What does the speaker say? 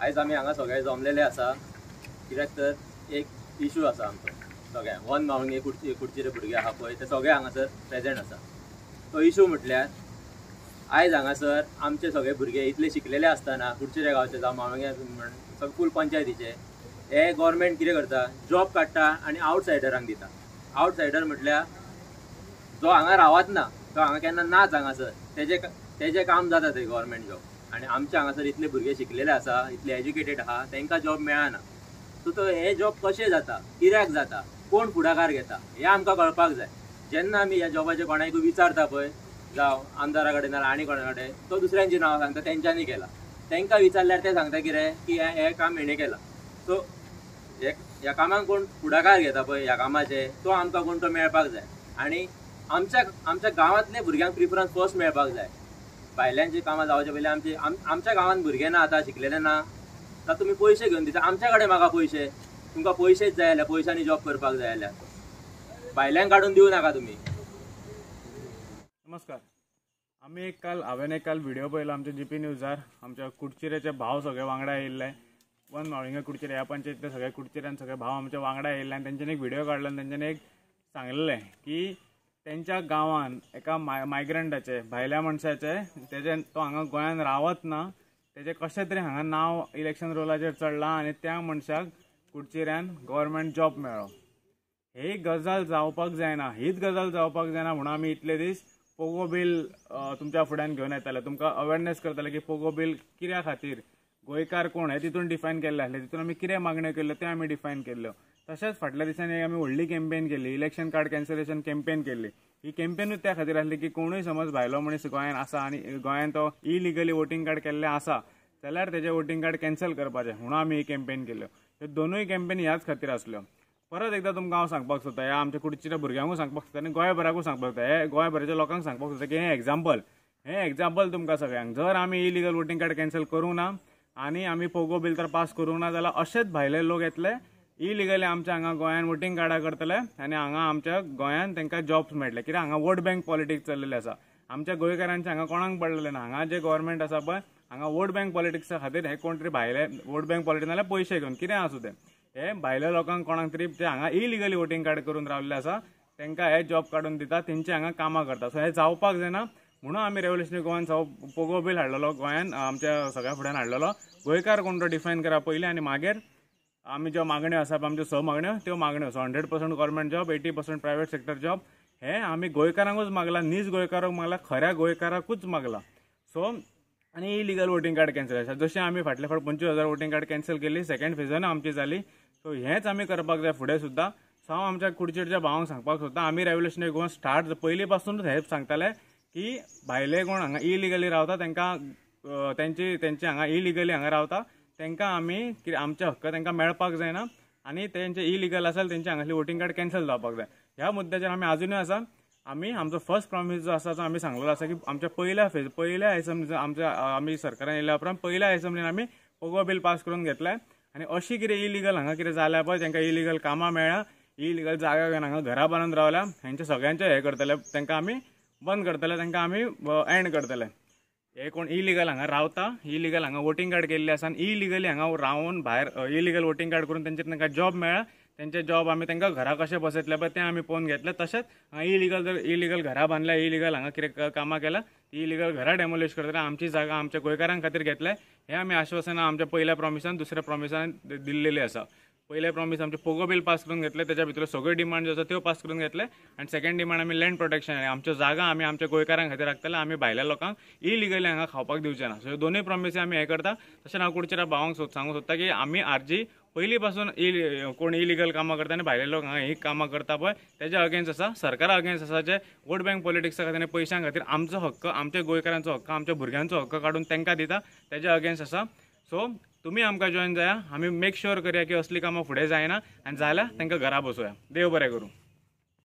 आयज आम्ही हांगा सगळे जमलेले आसा कित्याक तर एक इशू आसा आमचो सगळे वन एक कुडची कुडचिरे भुरगे आहा पळय ते सगळे हांगासर प्रेजेंट आसा तो इशू म्हटल्यार आयज हांगासर आमचे सगळे भुरगे इतले शिकलेले आसतना कुडचिरे गांवचे जावं मावंगे म्हण सगळे पंचायतीचे हे गोवोरमेंट कितें करता जॉब काडटा आनी आवटसायडरांक दिता आवटसायडर म्हटल्यार जो हांगा रावत ना तो हांगा केन्ना नाच हांगासर तेजे तेजें काम जाता थंय गोवोरमेंट जॉब आणि आमच्या हांगासर इतले भुरगे शिकलेले आसा इतले एज्युकेटेड आहा तांकां जॉब मेळना सो तो हे जॉब कशें जाता कित्याक जाता कोण फुडाकार घेता हे आमकां कळपाक जाय जेन्ना आमी ह्या जॉबाचे कोणाकूय विचारता पळय जावं आमदारा कडेन नाल्यार आनी कोणा कडेन तो दुसऱ्यांची नांवां सांगता तेंच्यांनी केलां तांकां विचारल्यार ते सांगता कितें की हे काम हेणें केलां सो हे ह्या कामाक कोण फुडाकार घेता पळय ह्या कामाचे तो आमकां कोण तो मेळपाक जाय आनी आमच्या आमच्या गांवांतल्या भुरग्यांक प्रिफरन्स फर्स्ट मेळपाक जाय भायल्यांची कामां जावचे पयली आमची आमच्या गांवांत भुरगे ना आतां शिकलेले ना आतां तुमी पयशे घेवन दिता आमच्या कडेन म्हाका पयशे तुमकां पयशेच जाय जाल्यार पयशांनी जॉब करपाक जाय जाल्यार भायल्यांक काडून दिवं नाका तुमी नमस्कार आमी एक काल हांवें एक काल व्हिडिओ पळयलो आमच्या जी पी न्यूजार आमच्या कुडचिरेचे भाव सगळे वांगडा येयल्ले वन माळिंगा कुडचिरे ह्या पंचायतीतले सगळे आनी सगळे भाव आमच्या वांगडा येयल्ले आनी तेंच्यांनी एक व्हिडिओ काडलो आनी तेंच्यांनी एक सांगलेलें की त्यांच्या गावान एका माय मायग्रंटाचे भायल्या मनशाचे तेजे तो हांगा गोंयांत रावत ना तेजे कशें तरी हांगा नाव इलेक्शन रोलाचेर चडलां आनी त्या मनशाक कुडचिऱ्यान गव्हर्मेंट जॉब मेळ्ळो ही गजाल जावपाक जायना हीच गजाल जावपाक जायना म्हणून आमी इतले दीस पोगो बील तुमच्या फुड्यान घेवन येताले तुमकां अवेरनेस करताले की पोगो बील कित्या खातीर गोंयकार कोण हे तितून डिफायन केल्ले आसले तितून आमी कितें मागण्यो केल्ल्यो तें आमी डिफायन केल्ल्यो तसेच फाटल्या दिसांनी आम्ही व्हडली कॅम्पेन केली इलेक्शन कार्ड कॅन्सलेशन कॅम्पेन केली ही कॅम्पेनूच त्या खातीर आसली की कोणूय समज भायलो मनीस गोंयांत आसा आनी गोंयांत तो इलिगली वोटींग कार्ड केल्लें आसा जाल्यार तेजें वोटींग कार्ड कॅन्सल करपाचें म्हणून आमी ही कॅम्पेन केल्यो ह्यो दोनूय कॅम्पेन ह्याच खातीर आसल्यो परत एकदा तुमकां हांव सांगपाक सोदता ह्या आमच्या कुडच्या भुरग्यांकूय सांगपाक सोदता आनी गोंयभराकूय सांगपाक सोदता हे गोंयभराच्या लोकांक सांगपाक सोदता की हें एग्जाम्पल हें एक्झाम्पल तुमकां सगळ्यांक जर आमी इलिगल वोटींग कार्ड कॅन्सल करूंक ना आनी आमी पोगो बील तर पास करूंक ना जाल्यार अशेंच भायले लोक येतले इलिगली आमच्या हांगा गोयात वोटींग कार्डा करतले आणि हांगा आमच्या गोंयांत तांकां जॉब्स मेळटले कित्याक हांगा वोट बँक पॉलिटिक्स चाललेले असा आमच्या गोयकारांचे हांगा कोणाक पडलेले ना हांगा जे गव्हर्मेंट असा पण हांगा वोट बँक पॉलिटिक्सा खातीर हे कोण तरी भायले वोट बँक पॉलिटिक्स नाल्यार पैसे घेऊन किती असू ते हे भायल्या लोकांक कोणाक तरी जे हांगा इलिगली वोटींग कार्ड करून रावले असा त्यांना हे जॉब काढून दिता त्यांचे हांगा कामां करता सो हे जावपाक जायना म्हणून आम्ही रेव्होल्युशनरी गोंयान सो पोगो बील हाडलेलो गोयात आमच्या सगळ्या फुड्यान हाडलेलो गोयकार कोण तो डिफायन करा पहिले आणि मागीर आमी ज्यो मागण्यो आसा आमच्यो स मागण्यो त्यो मागण्यो hundred percent government job eighty percent private sector job हे आम्ही गोंयकारांकूच मागला नीज गोयकारांक मागला खऱ्या गोंयकाराकूच मागला सो आनी इलिगल वोटींग कार्ड कॅन्सल आसा जशें आम्ही फाटल्या फावट पंचवीस हजार वोटींग कार्ड कॅन्सल केली सेकंड फेजान आमची झाली सो हेच आम्ही करपाक जाय फुडें सुद्दां सो हांव आमच्या कुडचेडच्या भावांक सांगपाक सोदतां आमी रेव्होल्युशनरी गोवन स्टार्ट पयलीं पासूनच हें सांगताले की भायले कोण हांगा इलिगली रावता तांकां तेंची तेंचे हांगा इलिगली हांगा रावता तांकां आमी कितें आमचे हक्क तांकां मेळपाक जायना आनी त्यांचे इलिगल आसा तेंचे हांगासली वोटींग कार्ड कॅन्सल जावपाक जाय ह्या मुद्द्याचेर आमी आजुनूय आसा आमी आमचो फर्स्ट प्रॉमिस जो आसा तो आमी सांगलेलो आसा की आमच्या पहिल्या फेज पहिल्या एसम्बलीन आमच्या आमी सरकारान येयल्या उपरांत पहिल्या एसम्बलीन आमी पोगो बील पास करून घेतलाय आनी अशी कितें इलिगल हांगा कितें जाल्या पळय तांकां इलिगल कामां मेळ्ळां इलिगल जागा घेवन हांगा घरा बांदून रावल्या हेंचे सगळ्यांचे हें करतले तांकां आमी बंद करतले तांकां आमी एंड करतले हे कोण इलिगल हांगा रावता इलिगल हांगा वोटिंग कार्ड केल्ले आसा आनी इलिगली हांगा रावून भायर इलिगल वोटिंग कार्ड करून तेंचेर तांकां जॉब मेळ्ळा त्यांचे जॉब आम्ही त्यांना घरा कसे बसयतले पण ते आम्ही पोवून घेतले तसेच इलिगल जर इलिगल घरा बांधल्या इलिगल हांगा कितें कामां केला ती इलिगल घरा डेमोलेश करतात आमची जागा आमच्या गोंयकारां खातीर घेतले हे आम्ही आश्वासनां आमच्या पहिल्या प्रॉमिसान दुसऱ्या प्रॉमिसान दिल्लेली आसा पहिले प्रॉमिस आमचे पोगो बिल पास करून घेतले त्याच्या भितर सगळे डिमांड जो आसा त्यो पास करून घेतले आणि सेकंड डिमांड आम्ही लँड प्रोटेक्शन आमच्यो जागा आम्ही आमच्या गोंयकारां खातीर राखतले आम्ही भायल्या लोकांक इलिगली हांगा खावपाक दिवचे ना सो दोन्ही दोनूय प्रॉमिसी आमी हें करता तशें हांव कुडचेरा भावांक सोद सांगूंक सोदता की आम्ही आरजी पयलीं पासून इल कोण इलिगल कामां करता आणि भायले लोक हांगा ही कामां करता पळय तेज्या अगेन्स्ट आसा सरकार अगेन्स्ट आसा जे वोट बँक पॉलिटिक्सा खातीर आनी पैशां खातीर आमचो हक्क आमच्या गोंयकारांचो हक्क आमच्या भुरग्यांचो हक्क काडून तांकां दिता तेज्या अगेन्स्ट आसा सो तुम्ही आमकां जॉईन जाया आम्ही मेक शुअर करया की असली कामं फुडें जायना आणि जाल्यार तांकां घरा बसोया देव बरें करूं